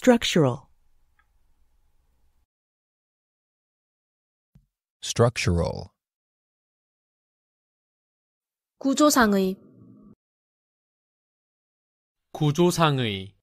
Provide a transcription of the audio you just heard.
Structural. Structural. 구조상의 구조상의